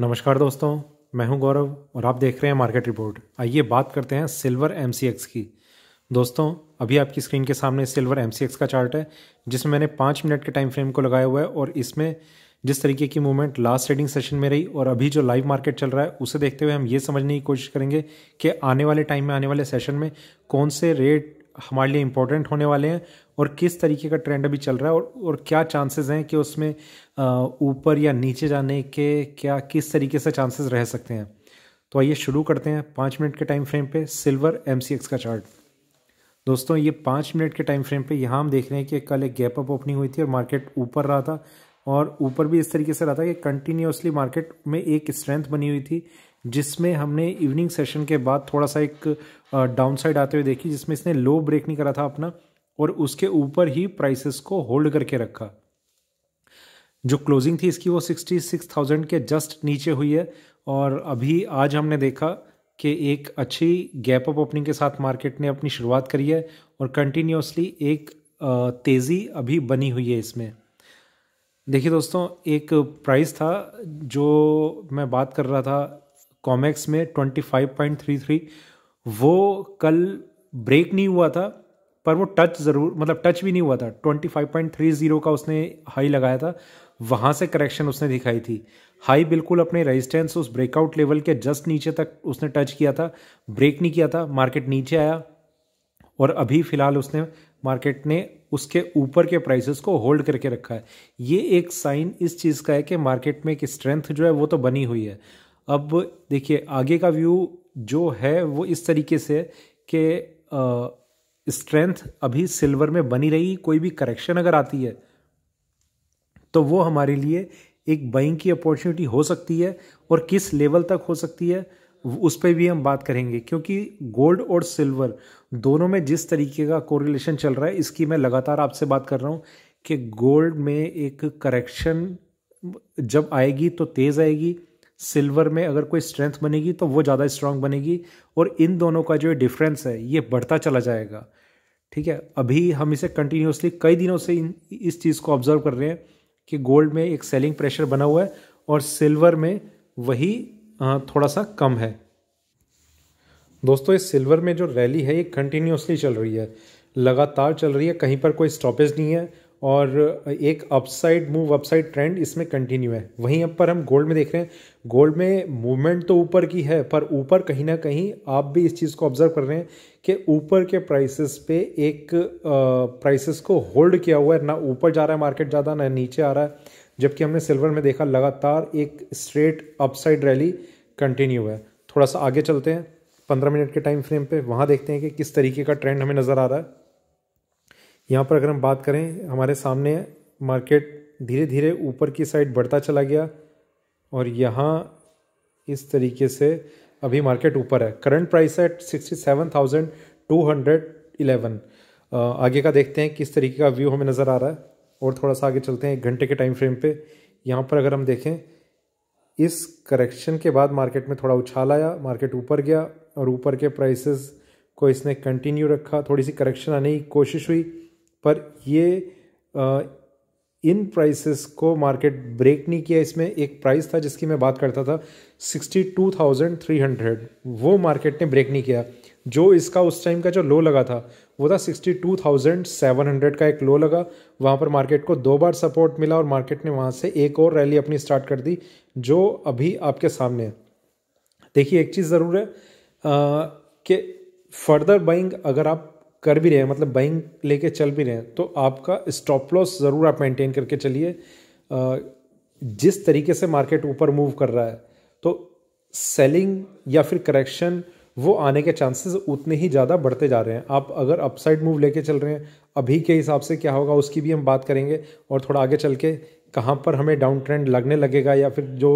नमस्कार दोस्तों मैं हूं गौरव और आप देख रहे हैं मार्केट रिपोर्ट आइए बात करते हैं सिल्वर एम की दोस्तों अभी आपकी स्क्रीन के सामने सिल्वर एम का चार्ट है जिसमें मैंने पाँच मिनट के टाइम फ्रेम को लगाया हुआ है और इसमें जिस तरीके की मूवमेंट लास्ट ट्रेडिंग सेशन में रही और अभी जो लाइव मार्केट चल रहा है उसे देखते हुए हम ये समझने की कोशिश करेंगे कि आने वाले टाइम में आने वाले सेशन में कौन से रेट हमारे लिए इम्पोर्टेंट होने वाले हैं और किस तरीके का ट्रेंड अभी चल रहा है और और क्या चांसेस हैं कि उसमें ऊपर या नीचे जाने के क्या किस तरीके से चांसेस रह सकते हैं तो आइए शुरू करते हैं पाँच मिनट के टाइम फ्रेम पे सिल्वर एम का चार्ट दोस्तों ये पाँच मिनट के टाइम फ्रेम पे यहाँ हम देख रहे हैं कि कल एक गैप अप ओपनिंग हुई थी और मार्केट ऊपर रहा था और ऊपर भी इस तरीके से रहा था कि कंटिन्यूसली मार्केट में एक स्ट्रेंथ बनी हुई थी जिसमें हमने इवनिंग सेशन के बाद थोड़ा सा एक डाउन साइड आते हुए देखी जिसमें इसने लो ब्रेक नहीं करा था अपना और उसके ऊपर ही प्राइसेस को होल्ड करके रखा जो क्लोजिंग थी इसकी वो सिक्सटी सिक्स थाउजेंड के जस्ट नीचे हुई है और अभी आज हमने देखा कि एक अच्छी गैप अप ओपनिंग के साथ मार्केट ने अपनी शुरुआत करी है और कंटिन्यूसली एक तेज़ी अभी बनी हुई है इसमें देखिए दोस्तों एक प्राइस था जो मैं बात कर रहा था कॉमेक्स में 25.33 वो कल ब्रेक नहीं हुआ था पर वो टच ज़रूर मतलब टच भी नहीं हुआ था 25.30 का उसने हाई लगाया था वहाँ से करेक्शन उसने दिखाई थी हाई बिल्कुल अपने रेजिस्टेंस उस ब्रेकआउट लेवल के जस्ट नीचे तक उसने टच किया था ब्रेक नहीं किया था मार्केट नीचे आया और अभी फ़िलहाल उसने मार्केट ने उसके ऊपर के प्राइसेस को होल्ड करके रखा है ये एक साइन इस चीज़ का है कि मार्केट में एक स्ट्रेंथ जो है वो तो बनी हुई है अब देखिए आगे का व्यू जो है वो इस तरीके से कि स्ट्रेंथ अभी सिल्वर में बनी रही कोई भी करेक्शन अगर आती है तो वो हमारे लिए एक बाइंग की अपॉर्चुनिटी हो सकती है और किस लेवल तक हो सकती है उस पर भी हम बात करेंगे क्योंकि गोल्ड और सिल्वर दोनों में जिस तरीके का कोरिलेशन चल रहा है इसकी मैं लगातार आपसे बात कर रहा हूँ कि गोल्ड में एक करेक्शन जब आएगी तो तेज़ आएगी सिल्वर में अगर कोई स्ट्रेंथ बनेगी तो वो ज़्यादा स्ट्रांग बनेगी और इन दोनों का जो डिफरेंस है ये बढ़ता चला जाएगा ठीक है अभी हम इसे कंटिन्यूसली कई दिनों से इन इस चीज़ को ऑब्जर्व कर रहे हैं कि गोल्ड में एक सेलिंग प्रेशर बना हुआ है और सिल्वर में वही थोड़ा सा कम है दोस्तों इस सिल्वर में जो रैली है ये कंटिन्यूसली चल रही है लगातार चल रही है कहीं पर कोई स्टॉपेज नहीं है और एक अपसाइड मूव अपसाइड ट्रेंड इसमें कंटिन्यू है वहीं अब पर हम गोल्ड में देख रहे हैं गोल्ड में मूवमेंट तो ऊपर की है पर ऊपर कहीं ना कहीं आप भी इस चीज़ को ऑब्जर्व कर रहे हैं कि ऊपर के प्राइसेस पे एक प्राइसेस को होल्ड किया हुआ है ना ऊपर जा रहा है मार्केट ज़्यादा ना नीचे आ रहा है जबकि हमने सिल्वर में देखा लगातार एक स्ट्रेट अपसाइड रैली कंटिन्यू है थोड़ा सा आगे चलते हैं पंद्रह मिनट के टाइम फ्रेम पर वहाँ देखते हैं कि किस तरीके का ट्रेंड हमें नज़र आ रहा है यहाँ पर अगर हम बात करें हमारे सामने मार्केट धीरे धीरे ऊपर की साइड बढ़ता चला गया और यहाँ इस तरीके से अभी मार्केट ऊपर है करंट प्राइस है sixty seven thousand two hundred eleven आगे का देखते हैं किस तरीके का व्यू हमें नज़र आ रहा है और थोड़ा सा आगे चलते हैं एक घंटे के टाइम फ्रेम पे यहाँ पर अगर हम देखें इस करेक्शन के बाद मार्केट में थोड़ा उछाल आया मार्केट ऊपर गया और ऊपर के प्राइसेस को इसने कंटिन्यू रखा थोड़ी सी करेक्शन आने की कोशिश हुई पर ये इन प्राइसेस को मार्केट ब्रेक नहीं किया इसमें एक प्राइस था जिसकी मैं बात करता था sixty two thousand three hundred वो मार्केट ने ब्रेक नहीं किया जो इसका उस टाइम का जो लो लगा था वो था sixty two thousand seven hundred का एक लो लगा वहाँ पर मार्केट को दो बार सपोर्ट मिला और मार्केट ने वहाँ से एक और रैली अपनी स्टार्ट कर दी जो अभी आपके सामने है देखिए एक चीज़ ज़रूर है कि फर्दर बाइंग अगर आप कर भी रहे हैं मतलब बाइंग लेके चल भी रहे हैं तो आपका स्टॉप लॉस ज़रूर आप मेंटेन करके चलिए जिस तरीके से मार्केट ऊपर मूव कर रहा है तो सेलिंग या फिर करेक्शन वो आने के चांसेस उतने ही ज़्यादा बढ़ते जा रहे हैं आप अगर अपसाइड मूव लेके चल रहे हैं अभी के हिसाब से क्या होगा उसकी भी हम बात करेंगे और थोड़ा आगे चल के कहाँ पर हमें डाउन ट्रेंड लगने लगेगा या फिर जो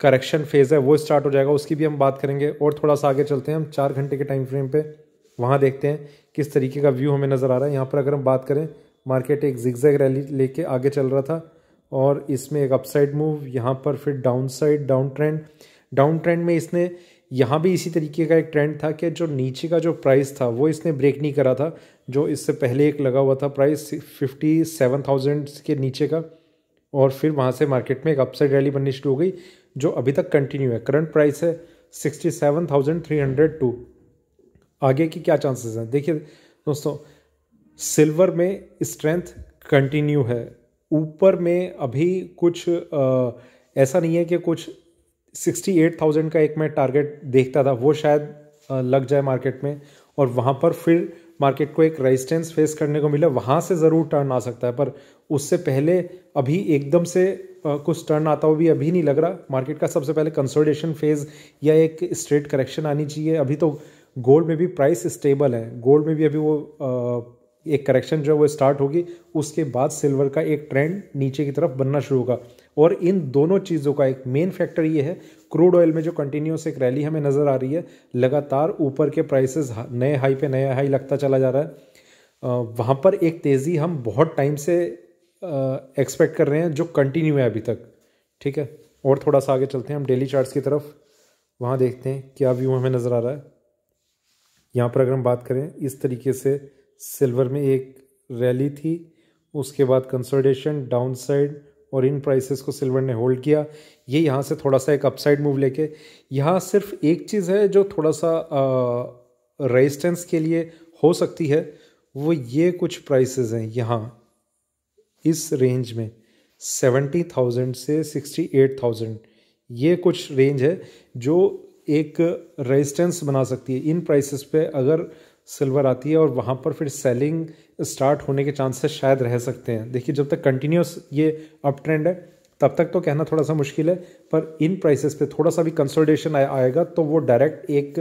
करेक्शन फेज़ है वो स्टार्ट हो जाएगा उसकी भी हम बात करेंगे और थोड़ा सा आगे चलते हैं हम चार घंटे के टाइम फ्रेम पर वहाँ देखते हैं किस तरीके का व्यू हमें नज़र आ रहा है यहाँ पर अगर हम बात करें मार्केट एक जिगजैग रैली लेके आगे चल रहा था और इसमें एक अपसाइड मूव यहाँ पर फिर downside downtrend downtrend में इसने यहाँ भी इसी तरीके का एक ट्रेंड था कि जो नीचे का जो प्राइस था वो इसने ब्रेक नहीं करा था जो इससे पहले एक लगा हुआ था प्राइस फिफ्टी सेवन थाउजेंड के नीचे का और फिर वहाँ से मार्केट में एक अपसाइड रैली बननी शुरू हो गई जो अभी तक कंटिन्यू है करंट प्राइस है sixty seven thousand three hundred two आगे की क्या चांसेस हैं देखिए दोस्तों सिल्वर में स्ट्रेंथ कंटिन्यू है ऊपर में अभी कुछ आ, ऐसा नहीं है कि कुछ सिक्सटी एट थाउजेंड का एक मैं टारगेट देखता था वो शायद लग जाए मार्केट में और वहाँ पर फिर मार्केट को एक रेजिस्टेंस फेस करने को मिला वहाँ से ज़रूर टर्न आ सकता है पर उससे पहले अभी एकदम से कुछ टर्न आता हुआ भी अभी नहीं लग रहा मार्केट का सबसे पहले कंसोलिडेशन फेज़ या एक स्ट्रेट करेक्शन आनी चाहिए अभी तो गोल्ड में भी प्राइस स्टेबल है गोल्ड में भी अभी वो एक करेक्शन जो है वो स्टार्ट होगी उसके बाद सिल्वर का एक ट्रेंड नीचे की तरफ बनना शुरू होगा और इन दोनों चीज़ों का एक मेन फैक्टर ये है क्रूड ऑयल में जो कंटिन्यूस एक रैली हमें नज़र आ रही है लगातार ऊपर के प्राइसेस नए हाई पे नया हाई लगता चला जा रहा है वहाँ पर एक तेज़ी हम बहुत टाइम से एक्सपेक्ट कर रहे हैं जो कंटिन्यू है अभी तक ठीक है और थोड़ा सा आगे चलते हैं हम डेली चार्ट्स की तरफ वहाँ देखते हैं क्या व्यू हमें नज़र आ रहा है यहाँ पर अगर हम बात करें इस तरीके से सिल्वर में एक रैली थी उसके बाद कंसोलिडेशन डाउन साइड और इन प्राइसेस को सिल्वर ने होल्ड किया ये यहाँ से थोड़ा सा एक अपसाइड मूव लेके यहाँ सिर्फ एक चीज़ है जो थोड़ा सा रेजिस्टेंस के लिए हो सकती है वो ये कुछ प्राइसेस हैं यहाँ इस रेंज में सेवेंटी थाउजेंड से सिक्सटी एट थाउजेंड ये कुछ रेंज है जो एक रेजिस्टेंस बना सकती है इन प्राइसेस पे अगर सिल्वर आती है और वहाँ पर फिर सेलिंग स्टार्ट होने के चांसेस शायद रह सकते हैं देखिए जब तक कंटिन्यूस ये अप ट्रेंड है तब तक तो कहना थोड़ा सा मुश्किल है पर इन प्राइसेस पे थोड़ा सा भी कंसोलिडेशन आएगा तो वो डायरेक्ट एक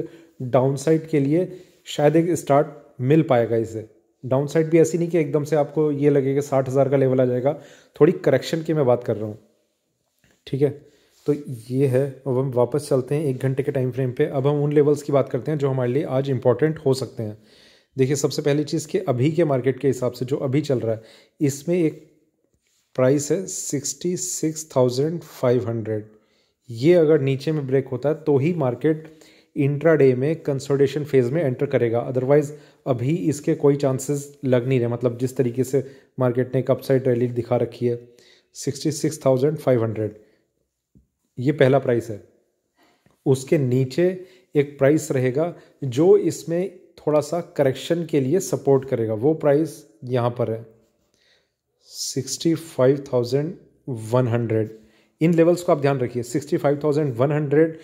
डाउनसाइड के लिए शायद एक स्टार्ट मिल पाएगा इसे डाउनसाइड भी ऐसी नहीं कि एकदम से आपको ये लगेगा साठ हज़ार का लेवल आ जाएगा थोड़ी करेक्शन की मैं बात कर रहा हूँ ठीक है तो ये है अब हम वापस चलते हैं एक घंटे के टाइम फ्रेम पे अब हम उन लेवल्स की बात करते हैं जो हमारे लिए आज इंपॉर्टेंट हो सकते हैं देखिए सबसे पहली चीज़ कि अभी के मार्केट के हिसाब से जो अभी चल रहा है इसमें एक प्राइस है sixty six thousand five hundred ये अगर नीचे में ब्रेक होता है तो ही मार्केट इंट्रा डे में कंसोलिडेशन फेज में एंटर करेगा अदरवाइज अभी इसके कोई चांसेस लग नहीं रहे मतलब जिस तरीके से मार्केट ने एक अपसाइड रैली दिखा रखी है sixty six thousand five hundred ये पहला प्राइस है उसके नीचे एक प्राइस रहेगा जो इसमें थोड़ा सा करेक्शन के लिए सपोर्ट करेगा वो प्राइस यहाँ पर है sixty five thousand one hundred इन लेवल्स को आप ध्यान रखिए sixty five thousand one hundred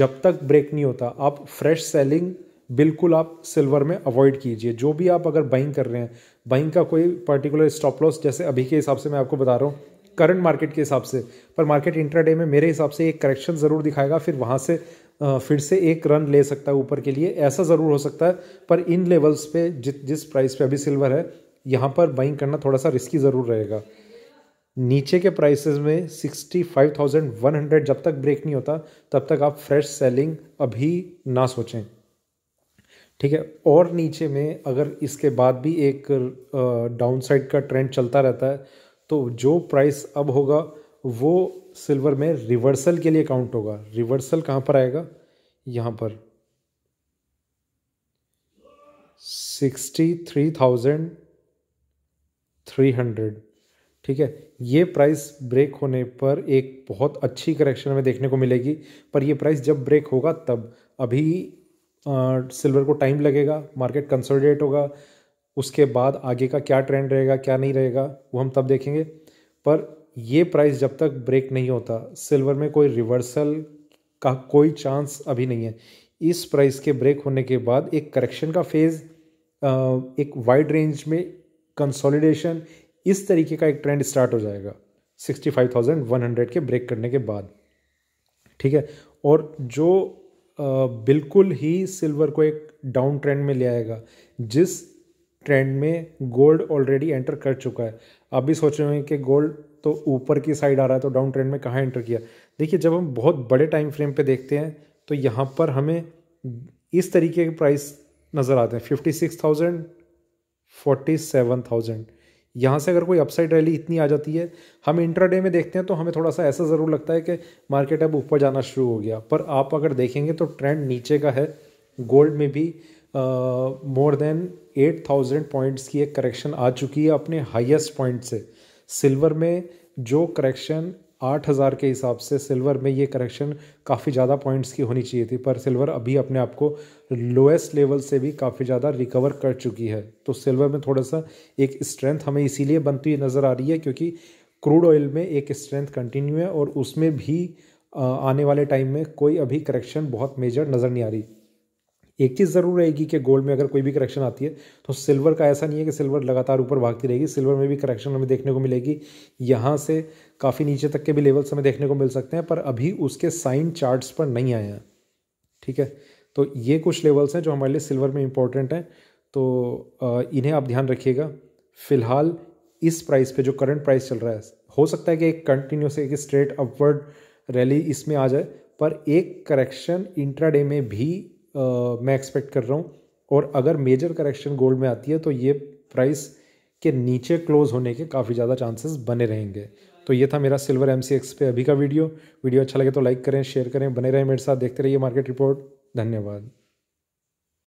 जब तक ब्रेक नहीं होता आप फ्रेश सेलिंग बिल्कुल आप सिल्वर में अवॉइड कीजिए जो भी आप अगर बाइंग कर रहे हैं बाइंग का कोई पर्टिकुलर स्टॉप लॉस जैसे अभी के हिसाब से मैं आपको बता रहा हूँ करंट मार्केट के हिसाब से पर मार्केट इंट्राडे में मेरे हिसाब से एक करेक्शन ज़रूर दिखाएगा फिर वहाँ से फिर से एक रन ले सकता है ऊपर के लिए ऐसा ज़रूर हो सकता है पर इन लेवल्स पे जि, जिस प्राइस पे अभी सिल्वर है यहाँ पर बाइंग करना थोड़ा सा रिस्की ज़रूर रहेगा नीचे के प्राइसेस में sixty five thousand one hundred जब तक ब्रेक नहीं होता तब तक आप फ्रेश सेलिंग अभी ना सोचें ठीक है और नीचे में अगर इसके बाद भी एक डाउन साइड का ट्रेंड चलता रहता है तो जो प्राइस अब होगा वो सिल्वर में रिवर्सल के लिए काउंट होगा रिवर्सल कहाँ पर आएगा यहाँ पर sixty three thousand three hundred ठीक है ये प्राइस ब्रेक होने पर एक बहुत अच्छी करेक्शन में देखने को मिलेगी पर ये प्राइस जब ब्रेक होगा तब अभी आ, सिल्वर को टाइम लगेगा मार्केट कंसोलिडेट होगा उसके बाद आगे का क्या ट्रेंड रहेगा क्या नहीं रहेगा वो हम तब देखेंगे पर ये प्राइस जब तक ब्रेक नहीं होता सिल्वर में कोई रिवर्सल का कोई चांस अभी नहीं है इस प्राइस के ब्रेक होने के बाद एक करेक्शन का फेज़ एक वाइड रेंज में कंसोलिडेशन इस तरीके का एक ट्रेंड स्टार्ट हो जाएगा 65,100 के ब्रेक करने के बाद ठीक है और जो बिल्कुल ही सिल्वर को एक डाउन ट्रेंड में ले आएगा जिस ट्रेंड में गोल्ड ऑलरेडी एंटर कर चुका है आप भी सोच रहे होंगे कि गोल्ड तो ऊपर की साइड आ रहा है तो डाउन ट्रेंड में कहाँ एंटर किया देखिए जब हम बहुत बड़े टाइम फ्रेम पे देखते हैं तो यहाँ पर हमें इस तरीके के प्राइस नज़र आते हैं fifty six thousand forty seven thousand यहाँ से अगर कोई अपसाइड रैली इतनी आ जाती है हम इंटरडे में देखते हैं तो हमें थोड़ा सा ऐसा ज़रूर लगता है कि मार्केट अब ऊपर जाना शुरू हो गया पर आप अगर देखेंगे तो ट्रेंड नीचे का है गोल्ड में भी more than eight thousand points की एक करेक्शन आ चुकी है अपने हाईएस्ट पॉइंट से सिल्वर में जो करेक्शन आठ हज़ार के हिसाब से सिल्वर में ये करेक्शन काफ़ी ज़्यादा पॉइंट्स की होनी चाहिए थी पर सिल्वर अभी अपने आप को लोएस्ट लेवल से भी काफ़ी ज़्यादा रिकवर कर चुकी है तो सिल्वर में थोड़ा सा एक स्ट्रेंथ हमें इसीलिए बनती हुई नज़र आ रही है क्योंकि क्रूड ऑयल में एक स्ट्रेंथ कंटिन्यू है और उसमें भी आने वाले टाइम में कोई अभी करेक्शन बहुत मेजर नज़र नहीं आ रही एक चीज़ ज़रूर रहेगी कि गोल्ड में अगर कोई भी करेक्शन आती है तो सिल्वर का ऐसा नहीं है कि सिल्वर लगातार ऊपर भागती रहेगी सिल्वर में भी करेक्शन हमें देखने को मिलेगी यहाँ से काफ़ी नीचे तक के भी लेवल्स हमें देखने को मिल सकते हैं पर अभी उसके साइन चार्ट्स पर नहीं आए हैं ठीक है तो ये कुछ लेवल्स हैं जो हमारे लिए सिल्वर में इंपॉर्टेंट हैं तो इन्हें आप ध्यान रखिएगा फ़िलहाल इस प्राइस पे जो करंट प्राइस चल रहा है हो सकता है कि एक कंटिन्यूस एक स्ट्रेट अपवर्ड रैली इसमें आ जाए पर एक करेक्शन इंट्राडे में भी मैं एक्सपेक्ट कर रहा हूँ और अगर मेजर करेक्शन गोल्ड में आती है तो ये प्राइस के नीचे क्लोज होने के काफ़ी ज़्यादा चांसेस बने रहेंगे तो ये था मेरा सिल्वर एम पे अभी का वीडियो वीडियो अच्छा लगे तो लाइक करें शेयर करें बने रहें मेरे साथ देखते रहिए मार्केट रिपोर्ट धन्यवाद